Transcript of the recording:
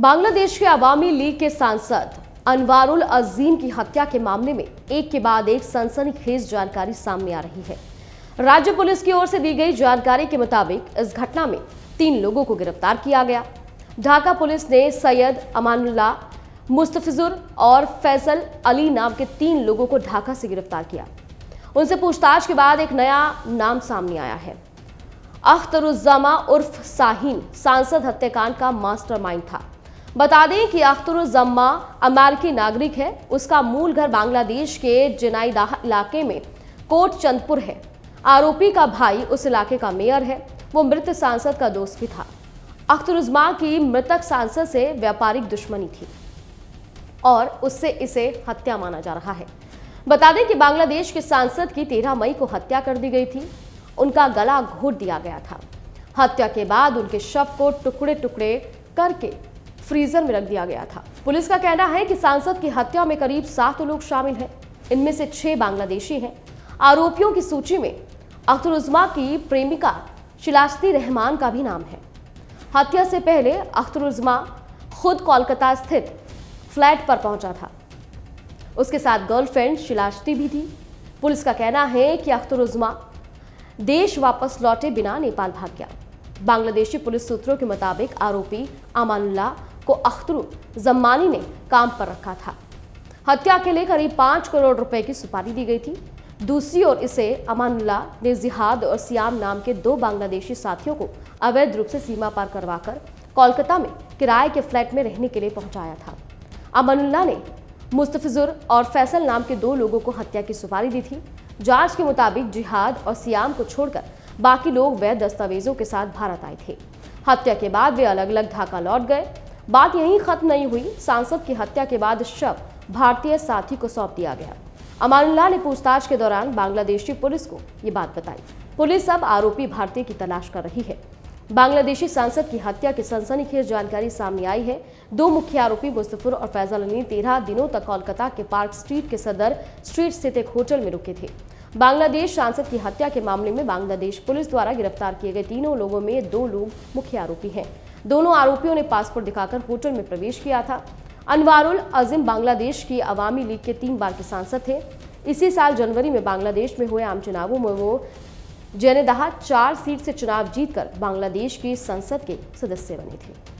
बांग्लादेश के अवामी लीग के सांसद अनवारुल अजीम की हत्या के मामले में एक के बाद एक सनसनीखेज जानकारी सामने आ रही है राज्य पुलिस की ओर से दी गई जानकारी के मुताबिक इस घटना में तीन लोगों को गिरफ्तार किया गया ढाका पुलिस ने सैयद अमानुल्ला मुस्तफिजुर और फैसल अली नाम के तीन लोगों को ढाका से गिरफ्तार किया उनसे पूछताछ के बाद एक नया नाम सामने आया है अख्तरुजामा उर्फ साहिन सांसद हत्याकांड का मास्टरमाइंड था बता दें कि अख्तरुजम्मा अमेरिकी नागरिक है उसका मूल घर बांग्लादेश के जिनाईदाह इलाके में कोट चंदपुर है आरोपी का भाई उस इलाके का मेयर है वो मृत सांसद का दोस्त भी था अख्तरुजमा की मृतक सांसद से व्यापारिक दुश्मनी थी और उससे इसे हत्या माना जा रहा है बता दें कि बांग्लादेश के सांसद की 13 मई को हत्या कर दी गई थी उनका गला घोट दिया गया था हत्या के बाद उनके शव को टुकड़े टुकड़े करके फ्रीजर में रख दिया गया था पुलिस का कहना है कि सांसद की हत्या में करीब सात लोग शामिल हैं इनमें से छह बांग्लादेशी हैं आरोपियों की सूची में उजमा की प्रेमिका शिलास्ती रहमान का भी नाम है हत्या से पहले उजमा खुद कोलकाता स्थित फ्लैट पर पहुंचा था उसके साथ गर्लफ्रेंड शिलाश्ती भी थी पुलिस का कहना है कि अख्तरुजमा देश वापस लौटे बिना नेपाल भाग गया बांग्लादेशी पुलिस सूत्रों के मुताबिक आरोपी अमानुल्ला को अख्तरू जम्मानी ने काम पर रखा था हत्या के लिए करीब पांच करोड़ रुपए की सुपारी दी गई थी दूसरी ओर इसे अमानुल्ला ने जिहाद और सियाम नाम के दो बांग्लादेशी साथियों को अवैध रूप से सीमा पार करवाकर कोलकाता में किराए के फ्लैट में रहने के लिए पहुंचाया था अमानुल्ला ने मुस्तफिजुर और फैसल नाम के दो लोगों को हत्या की सुपारी दी थी जांच के मुताबिक जिहाद और सियाम को छोड़कर बाकी लोग वैध दस्तावेजों के साथ भारत आए थे हत्या के बाद वे अलग अलग ढाका लौट गए बात यहीं खत्म नहीं हुई सांसद की हत्या के बाद शव भारतीय साथी को सौंप दिया गया अमानुल्लाह ने पूछताछ के दौरान बांग्लादेशी पुलिस को ये बात बताई पुलिस अब आरोपी भारतीय की तलाश कर रही है बांग्लादेशी सांसद की हत्या की सनसनीखेज जानकारी सामने आई है दो मुख्य आरोपी मुस्तफुर और फैजल अली तेरह दिनों तक कोलकाता के पार्क स्ट्रीट के सदर स्ट्रीट स्थित एक होटल में रुके थे बांग्लादेश सांसद की हत्या के मामले में बांग्लादेश पुलिस द्वारा गिरफ्तार किए गए तीनों लोगों में दो लोग मुख्य आरोपी हैं दोनों आरोपियों ने पासपोर्ट दिखाकर होटल में प्रवेश किया था अनवारुल अजीम बांग्लादेश की अवामी लीग के तीन बार के सांसद थे इसी साल जनवरी में बांग्लादेश में हुए आम चुनावों में वो जैनदहा चार सीट से चुनाव जीतकर बांग्लादेश की संसद के सदस्य बने थे